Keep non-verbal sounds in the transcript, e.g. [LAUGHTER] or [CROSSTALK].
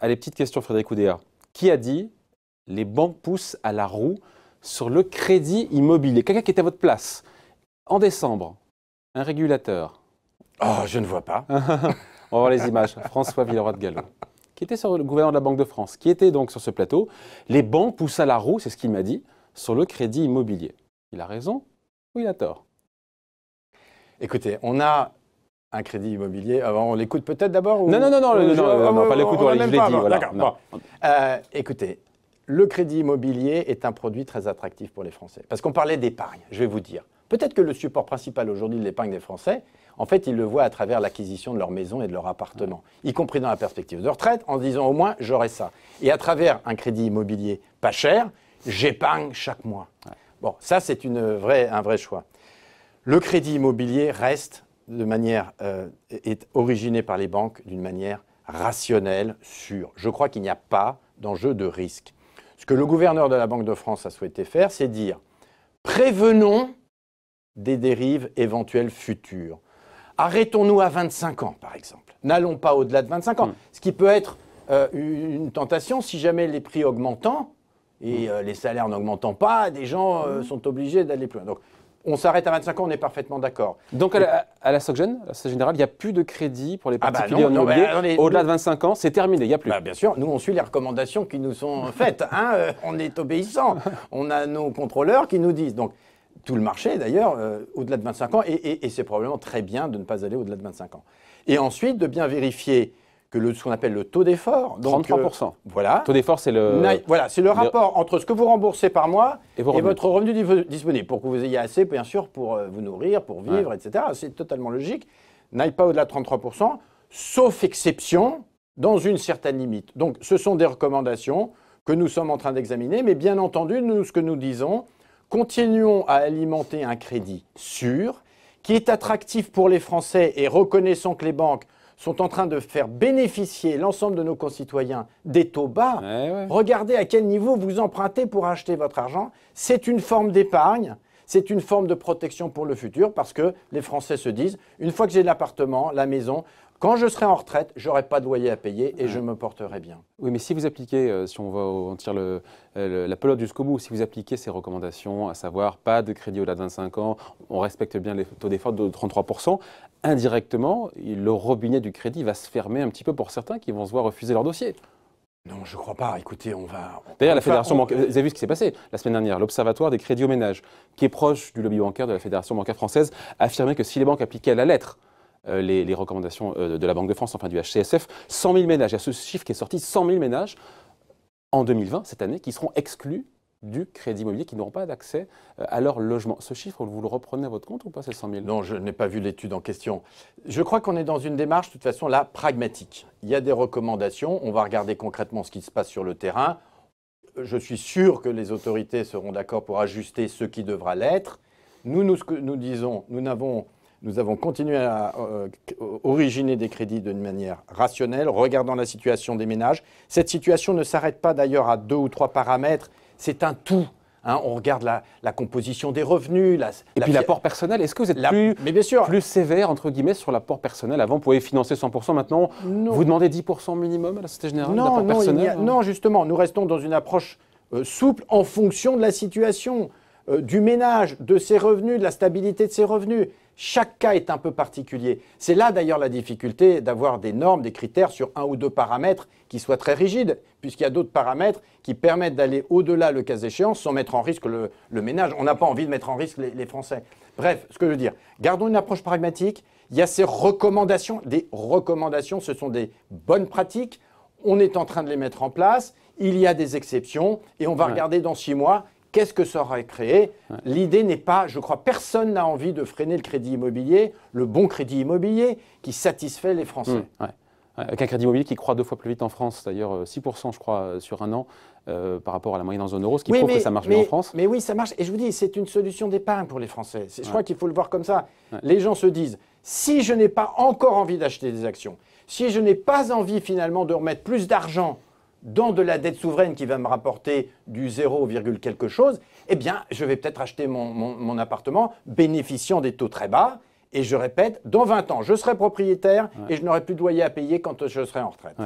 Allez, petite question, Frédéric Oudéa. Qui a dit les banques poussent à la roue sur le crédit immobilier Quelqu'un qui était à votre place en décembre, un régulateur. Oh, je ne vois pas. [LAUGHS] On va voir les images. [LAUGHS] François Villeroy de Gallo, qui était sur le gouvernement de la Banque de France, qui était donc sur ce plateau. Les banques poussent à la roue, c'est ce qu'il m'a dit, sur le crédit immobilier. Il a raison ou il a tort Écoutez, on a un crédit immobilier. Ah, on l'écoute peut-être d'abord Non, non, non, non, ah, pas l'écoute, je l'ai dit. Euh, écoutez, le crédit immobilier est un produit très attractif pour les Français. Parce qu'on parlait d'épargne, je vais vous dire. Peut-être que le support principal aujourd'hui de l'épargne des Français, en fait, ils le voient à travers l'acquisition de leur maison et de leur appartement, y compris dans la perspective de retraite, en disant au moins j'aurai ça. Et à travers un crédit immobilier pas cher, j'épargne chaque mois. Bon, ça c'est un vrai choix. Le crédit immobilier reste de manière, euh, est originé par les banques d'une manière rationnelle, sûre. Je crois qu'il n'y a pas d'enjeu de risque. Ce que le gouverneur de la Banque de France a souhaité faire, c'est dire prévenons des dérives éventuelles futures. Arrêtons-nous à 25 ans, par exemple. N'allons pas au-delà de 25 ans. Hmm. Ce qui peut être euh, une tentation si jamais les prix augmentant et hmm. euh, les salaires n'augmentant pas, des gens hmm. sont obligés d'aller plus loin. Donc on s'arrête à 25 ans, on est parfaitement d'accord. Donc à la, SocGen, à la Générale, il n'y a plus de crédit pour les ah bah particuliers ah Au-delà de 25 ans, c'est terminé, il n'y a plus. Bah, bien sûr, nous on suit les recommandations qui nous sont [LAUGHS] faites. Hein, euh, on est obéissant. On a nos contrôleurs qui nous disent. Donc tout le marché d'ailleurs, euh, au-delà de 25 ans, et c'est probablement très bien de ne pas aller au-delà de 25 ans. Et ensuite de bien vérifier que ce qu'on appelle le taux d'effort. 33%. Euh, voilà. Taux d'effort, c'est le. voilà, c'est le rapport entre ce que vous remboursez par mois et, votre revenu disponible, pour que vous ayez assez, bien sûr, pour euh, vous nourrir, pour vivre, etc. C'est totalement logique. N'aille pas au-delà de 33%, sauf exception, dans une certaine limite. Donc, ce sont des recommandations que nous sommes en train d'examiner, mais bien entendu, nous, ce que nous disons, continuons à alimenter un crédit sûr, qui est attractif pour les Français et reconnaissons que les banques sont en train de faire bénéficier l'ensemble de nos concitoyens des taux bas. Eh Regardez à quel niveau vous empruntez pour acheter votre argent. C'est une forme d'épargne. C'est une forme de protection pour le futur parce que les Français se disent, une fois que j'ai l'appartement, la maison, quand je serai en retraite, n'aurai pas de loyer à payer et je me porterai bien. Oui, mais si vous appliquez, euh, si on va en tirer euh, la pelote jusqu'au bout, si vous appliquez ces recommandations, à savoir pas de crédit au-delà de 25 ans, on respecte bien les taux d'effort de 33%, indirectement, le robinet du crédit va se fermer un petit peu pour certains qui vont se voir refuser leur dossier. Non, je ne crois pas. Écoutez, on va. D'ailleurs, la Fédération bancaire. Vous avez vu ce qui s'est passé la semaine dernière. L'Observatoire des crédits aux ménages, qui est proche du lobby bancaire de la Fédération bancaire française, a affirmé que si les banques appliquaient à la lettre euh, les, recommandations euh, de la Banque de France, enfin du HCSF. 100 000 ménages, il y a ce chiffre qui est sorti, 100 000 ménages en 2020, cette année, qui seront exclus du crédit immobilier qui n'auront pas d'accès euh, à leur logement. Ce chiffre, vous le reprenez à votre compte ou pas, ces 100 000 Non, je n'ai pas vu l'étude en question. Je crois qu'on est dans une démarche, de toute façon, là, pragmatique. Il y a des recommandations, on va regarder concrètement ce qui se passe sur le terrain. Je suis sûr que les autorités seront d'accord pour ajuster ce qui devra l'être. Nous, nous, nous disons, nous n'avons nous avons continué à euh, originer des crédits d'une manière rationnelle, regardant la situation des ménages. Cette situation ne s'arrête pas d'ailleurs à deux ou trois paramètres, c'est un tout. Hein. on regarde la, composition des revenus. et puis l'apport personnel. Est-ce que vous êtes plus, plus sévère, entre guillemets, sur l'apport personnel Avant, vous pouvez financer 100%. Maintenant, vous demandez 10% minimum à la Société Générale non, non, personnel, non, justement, nous restons dans une approche euh, souple en fonction de la situation, euh, du ménage, de ses revenus, de la stabilité de ses revenus. Chaque cas est un peu particulier. C'est là d'ailleurs la difficulté d'avoir des normes, des critères sur un ou deux paramètres qui soient très rigides, puisqu'il y a d'autres paramètres qui permettent d'aller au-delà le cas échéant sans mettre en risque le, ménage. On n'a pas envie de mettre en risque les, Français. Bref, ce que je veux dire, gardons une approche pragmatique. Il y a ces recommandations. Des recommandations, ce sont des bonnes pratiques. On est en train de les mettre en place. Il y a des exceptions et on va regarder dans six mois Qu'est-ce que ça aurait créé L'idée n'est pas, je crois, personne n'a envie de freiner le crédit immobilier, le bon crédit immobilier qui satisfait les Français. Mmh, avec un crédit immobilier qui croît deux fois plus vite en France, d'ailleurs 6% je crois euh, sur un an euh, par rapport à la moyenne en zone euro, ce qui prouve que ça marche bien en France. Mais oui, ça marche. Et je vous dis, c'est une solution d'épargne pour les Français. Je crois qu'il faut le voir comme ça. Les gens se disent, si je n'ai pas encore envie d'acheter des actions, si je n'ai pas envie finalement de remettre plus d'argent dans de la dette souveraine qui va me rapporter du 0, quelque chose, eh bien, je vais peut-être acheter mon, appartement bénéficiant des taux très bas. Et je répète, dans 20 ans, je serai propriétaire et je n'aurai plus de loyer à payer quand je serai en retraite.